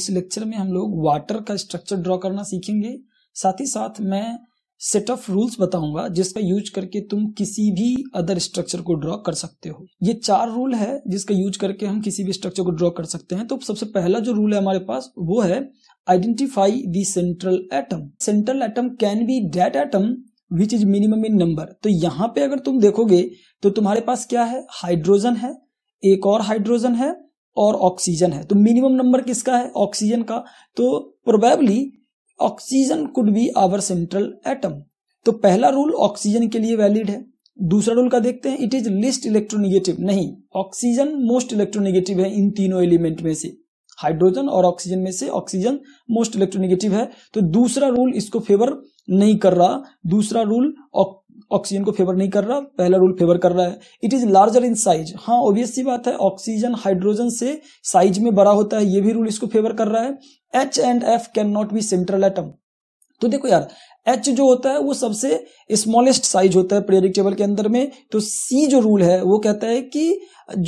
इस लेक्चर में हम लोग वाटर का स्ट्रक्चर ड्रॉ करना सीखेंगे साथ ही साथ मैं सेट ऑफ रूल्स बताऊंगा जिसका यूज करके तुम किसी भी अदर स्ट्रक्चर को ड्रॉ कर सकते हो ये चार रूल है जिसका यूज करके हम किसी भी स्ट्रक्चर को ड्रॉ कर सकते हैं तो सबसे पहला जो रूल है हमारे पास वो है identify the central atom central atom can be that atom which is minimum in number तो यहाँ पे अगर तुम देखोगे तो तुम्हारे पास क्या है हाइड्रोजन है एक और हाइड्रोजन है और ऑक्सीजन है तो मिनिमम नंबर किसका है ऑक्सीजन का तो probably oxygen could be our central atom तो पहला रूल ऑक्सीजन के लिए वैलिड है दूसरा रूल का देखते हैं इट इज लिस्ट इलेक्ट्रोनिगेटिव नहीं ऑक्सीजन मोस्ट इलेक्ट्रोनिगेटिव है इन तीनों एलिमेंट में से हाइड्रोजन और ऑक्सीजन में से ऑक्सीजन मोस्ट इलेक्ट्रोनिगेटिव है तो दूसरा रूल इसको फेवर नहीं कर रहा दूसरा रूल ऑक्सीजन को फेवर नहीं कर रहा पहला रूल फेवर कर रहा है it is larger in size हाँ ऑब्वियस सी बात है ऑक्सीजन हाइड्रोजन से साइज में बड़ा होता है ये भी रूल इसको फेवर कर रहा है H and F can not be central atom तो देखो यार एच जो होता है वो सबसे स्मॉलेस्ट साइज होता है प्रेरिक टेबल के अंदर में तो सी जो रूल है वो कहता है कि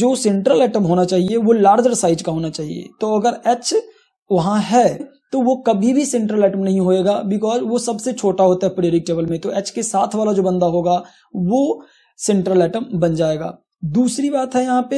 जो सेंट्रल एटम होना चाहिए वो लार्जर साइज का होना चाहिए तो अगर एच वहां है तो वो कभी भी सेंट्रल एटम नहीं होएगा बिकॉज वो सबसे छोटा होता है पीरियडिक टेबल में तो एच के साथ वाला जो बंदा होगा वो सेंट्रल एटम बन जाएगा दूसरी बात है यहाँ पे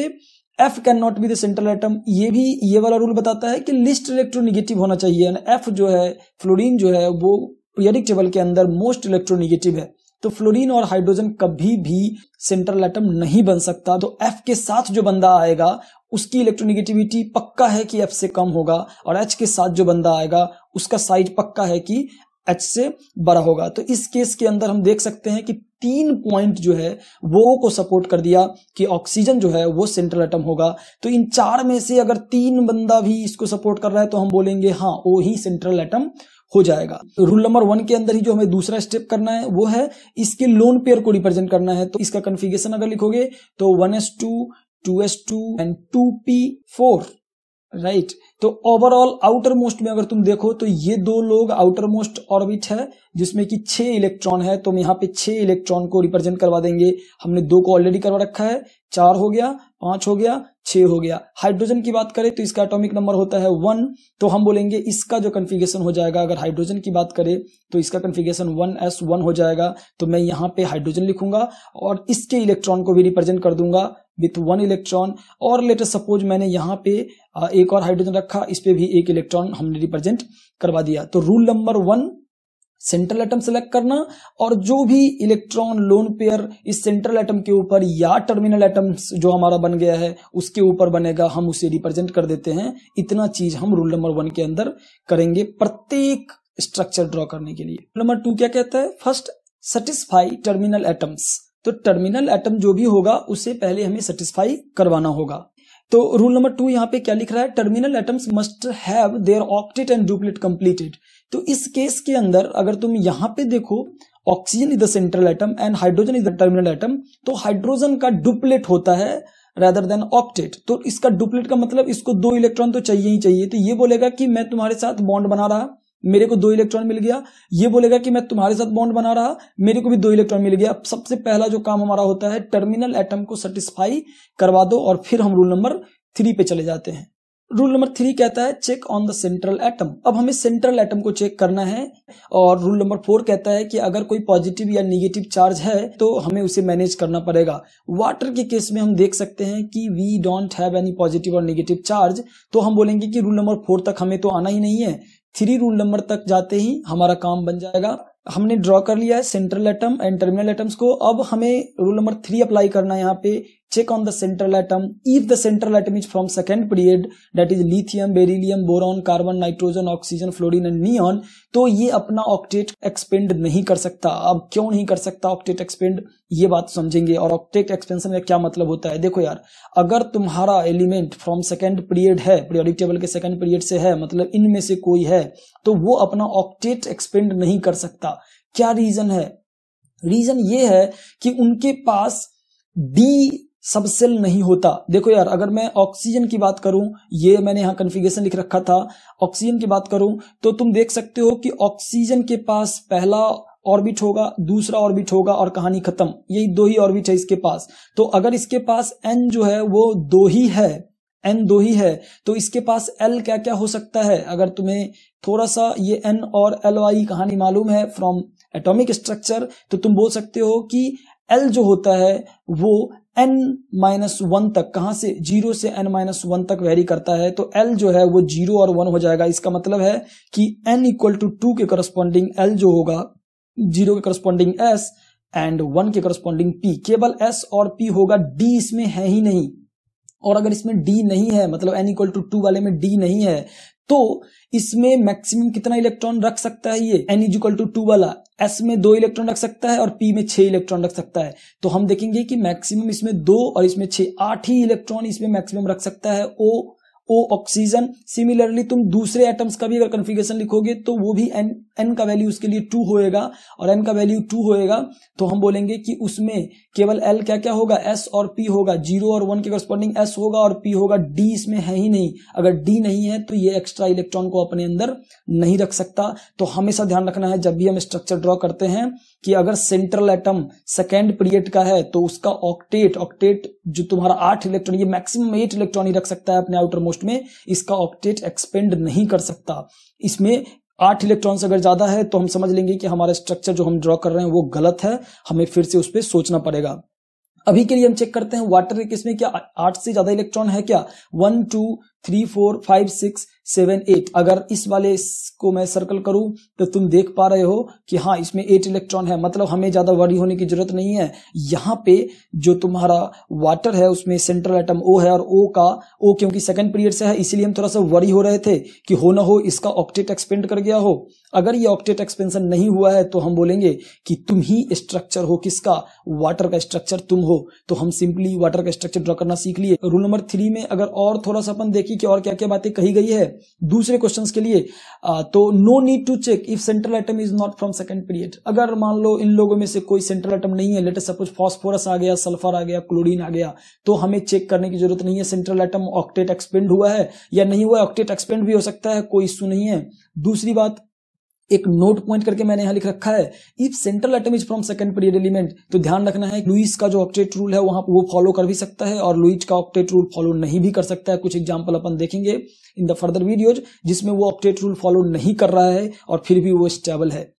F can not be the central atom ये भी ये वाला रूल बताता है कि लिस्ट इलेक्ट्रोनिगेटिव होना चाहिए एफ जो है फ्लोरिन जो है वो पीरियडिक टेबल के अंदर मोस्ट इलेक्ट्रोनिगेटिव है तो फ्लोरीन और हाइड्रोजन कभी भी सेंट्रल एटम नहीं बन सकता तो एफ के साथ जो बंदा आएगा उसकी इलेक्ट्रोनिगेटिविटी पक्का है कि एफ से कम होगा और एच के साथ जो बंदा आएगा उसका साइज पक्का है कि एच से बड़ा होगा तो इस केस के अंदर हम देख सकते हैं कि तीन पॉइंट जो है वो को सपोर्ट कर दिया कि ऑक्सीजन जो है वो सेंट्रल एटम होगा तो इन चार में से अगर तीन बंदा भी इसको सपोर्ट कर रहा है तो हम बोलेंगे हाँ वो ही सेंट्रल एटम हो जाएगा रूल नंबर वन के अंदर ही जो हमें दूसरा स्टेप करना है वो है इसके लोन पेयर को रिप्रेजेंट करना है तो इसका कन्फिगेशन अगर लिखोगे तो one S two 2s2 and 2p4 right तो ओवरऑल आउटर मोस्ट में अगर तुम देखो तो ये दो लोग आउटर मोस्ट ऑर्बिट है जिसमें कि छह इलेक्ट्रॉन है तो हम यहाँ पे छह इलेक्ट्रॉन को रिप्रेजेंट करवा देंगे हमने दो को ऑलरेडी करवा रखा है चार हो गया पांच हो गया छह हो गया हाइड्रोजन की बात करें तो इसका एटॉमिक नंबर होता है वन तो हम बोलेंगे इसका जो कन्फिगेशन हो जाएगा अगर हाइड्रोजन की बात करें तो इसका कन्फिगेशन वन एस वन हो जाएगा तो मैं यहाँ पे हाइड्रोजन लिखूंगा और इसके इलेक्ट्रॉन को भी रिप्रेजेंट कर दूंगा विथ वन इलेक्ट्रॉन और लेटर सपोज मैंने यहाँ पे एक और हाइड्रोजन रखा रखा इस पे भी एक इलेक्ट्रॉन हमने रिप्रेजेंट करवा दिया तो rule number one central atom select करना और जो भी इलेक्ट्रॉन लोन पेयर इस सेंट्रल एटम के ऊपर या टर्मिनल एटम जो हमारा बन गया है उसके ऊपर बनेगा हम उसे रिप्रेजेंट कर देते हैं इतना चीज हम रूल नंबर वन के अंदर करेंगे प्रत्येक स्ट्रक्चर ड्रॉ करने के लिए नंबर टू क्या कहता है फर्स्ट सेटिस्फाई टर्मिनल एटम्स तो टर्मिनल एटम जो भी होगा उसे पहले हमें सेटिस्फाई करवाना होगा तो रूल नंबर टू यहाँ पे क्या लिख रहा है terminal atoms must have their octet and duplet completed तो इस केस के अंदर अगर तुम यहाँ पे देखो oxygen is the central atom and hydrogen is the terminal atom तो हाइड्रोजन का डुप्लेट होता है रेदर देन ऑक्टेट तो इसका डुप्लेट का मतलब इसको दो इलेक्ट्रॉन तो चाहिए ही चाहिए तो ये बोलेगा कि मैं तुम्हारे साथ बॉन्ड बना रहा मेरे को दो इलेक्ट्रॉन मिल गया ये बोलेगा कि मैं तुम्हारे साथ बॉन्ड बना रहा मेरे को भी दो इलेक्ट्रॉन मिल गया अब सबसे पहला जो काम हमारा होता है टर्मिनल एटम को सेटिस्फाई करवा दो और फिर हम रूल नंबर थ्री पे चले जाते हैं रूल नंबर थ्री कहता है check on the central atom अब हमें सेंट्रल एटम को चेक करना है और रूल नंबर फोर कहता है कि अगर कोई पॉजिटिव या निगेटिव चार्ज है तो हमें उसे मैनेज करना पड़ेगा वाटर के केस में हम देख सकते हैं कि we don't have any positive और निगेटिव चार्ज तो हम बोलेंगे कि रूल नंबर फोर तक हमें तो आना ही नहीं है थ्री रूल नंबर तक जाते ही हमारा काम बन जाएगा हमने ड्रॉ कर लिया है central atom and terminal atoms को अब हमें रूल नंबर थ्री अप्लाई करना है यहाँ पे check on the central atom. If the central atom is from second period, that is lithium, beryllium, boron, carbon, nitrogen, oxygen, fluorine and neon, तो ये अपना ऑक्टेट एक्सपेंड नहीं कर सकता अब क्यों नहीं कर सकता ऑक्टेट एक्सपेंड ये बात समझेंगे और ऑक्टेट एक्सपेंशन का क्या मतलब होता है देखो यार अगर तुम्हारा एलिमेंट फ्रॉम सेकेंड पीरियड है पीरियोडिक टेबल के सेकेंड पीरियड से है मतलब इनमें से कोई है तो वो अपना ऑक्टेट एक्सपेंड नहीं कर सकता क्या रीजन है रीजन ये है कि उनके पास डी सबसेल नहीं होता देखो यार अगर मैं ऑक्सीजन की बात करूं ये मैंने यहाँ कन्फिगेशन लिख रखा था ऑक्सीजन की बात करूं तो तुम देख सकते हो कि ऑक्सीजन के पास पहला ऑर्बिट होगा दूसरा ऑर्बिट होगा और कहानी खत्म यही दो ही ऑर्बिट है इसके पास तो अगर इसके पास एन जो है वो दो ही है एन दो ही है तो इसके पास एल क्या क्या हो सकता है अगर तुम्हें थोड़ा सा ये एन और एल वाई कहानी मालूम है फ्रॉम एटॉमिक स्ट्रक्चर तो तुम बोल सकते हो कि एल जो होता है वो एन माइनस वन तक कहां से जीरो से एन माइनस वन तक वेरी करता है तो एल जो है वो जीरो और वन हो जाएगा इसका मतलब है कि एन इक्वल टू टू के करस्पॉन्डिंग एल जो होगा जीरो के करस्पॉन्डिंग एस एंड वन के करस्पॉन्डिंग पी केवल एस और पी होगा डी इसमें है ही नहीं और अगर इसमें डी नहीं है मतलब एन इक्वल टू टू वाले में डी नहीं है तो इसमें मैक्सिमम कितना इलेक्ट्रॉन रख सकता है ये n is equal to two वाला एस में दो इलेक्ट्रॉन रख सकता है और पी में छह इलेक्ट्रॉन रख सकता है तो हम देखेंगे कि मैक्सिमम इसमें दो और इसमें छह आठ ही इलेक्ट्रॉन इसमें मैक्सिमम रख सकता है ओ ओ ऑक्सीजन सिमिलरली तुम दूसरे एटम्स का भी अगर कन्फिगेशन लिखोगे तो वो भी एन एन का वैल्यू उसके लिए टू होएगा और एन का वैल्यू टू होएगा तो हम बोलेंगे कि उसमें केवल एल क्या क्या होगा एस और पी होगा जीरो और वन के करस्पॉन्डिंग एस होगा और पी होगा डी इसमें है ही नहीं अगर डी नहीं है तो ये एक्स्ट्रा इलेक्ट्रॉन को अपने अंदर नहीं रख सकता तो हमेशा ध्यान रखना है जब भी हम स्ट्रक्चर ड्रॉ करते हैं कि अगर सेंट्रल एटम सेकेंड पीरियड का है तो उसका ऑक्टेट ऑक्टेट जो तुम्हारा आठ इलेक्ट्रॉन ये मैक्सिमम एट इलेक्ट्रॉन ही रख सकता है अपने आउटर मोस्ट में इसका ऑक्टेट एक्सपेंड नहीं कर सकता इसमें आठ इलेक्ट्रॉन अगर ज्यादा है तो हम समझ लेंगे कि हमारा स्ट्रक्चर जो हम ड्रॉ कर रहे हैं वो गलत है हमें फिर से उस पर सोचना पड़ेगा अभी के लिए हम चेक करते हैं वाटर के क्या आठ से ज्यादा इलेक्ट्रॉन है क्या one two three four five six seven eight अगर इस वाले को मैं सर्कल करूं तो तुम देख पा रहे हो कि हाँ इसमें एट इलेक्ट्रॉन है मतलब हमें ज्यादा वरी होने की जरूरत नहीं है यहाँ पे जो तुम्हारा वाटर है उसमें सेंट्रल एटम ओ है और ओ का ओ क्योंकि सेकंड पीरियड से है इसीलिए हम थोड़ा सा वरी हो रहे थे कि हो ना हो इसका ऑक्टेट एक्सपेंड कर गया हो अगर ये ऑक्टेट एक्सपेंशन नहीं हुआ है तो हम बोलेंगे कि तुम ही स्ट्रक्चर हो किसका वाटर का स्ट्रक्चर तुम हो तो हम सिंपली वाटर का स्ट्रक्चर ड्रॉ करना सीख लिए रूल नंबर थ्री में अगर और थोड़ा सा अपन देखिए कि और क्या क्या बातें कही गई है दूसरे क्वेश्चंस के लिए तो no need to check if central atom is not from second period अगर मान लो इन लोगों में से कोई सेंट्रल आइटम नहीं है लेटेस्ट सपोज फॉस्फोरस आ गया सल्फर आ गया क्लोरीन आ गया तो हमें चेक करने की जरूरत नहीं है सेंट्रल आइटम ऑक्टेट एक्सपेंड हुआ है या नहीं हुआ ऑक्टेट एक्सपेंड भी हो सकता है कोई इश्यू नहीं है दूसरी बात एक नोट पॉइंट करके मैंने यहां लिख रखा है if central atom is from second period element तो ध्यान रखना है लुइस का जो ऑक्टेट रूल है वहां वो फॉलो कर भी सकता है और लुइट का ऑक्टेट रूल फॉलो नहीं भी कर सकता है कुछ एग्जाम्पल अपन देखेंगे इन द फर्दर वीडियोज जिसमें वो ऑक्टेट रूल फॉलो नहीं कर रहा है और फिर भी वो स्टेबल है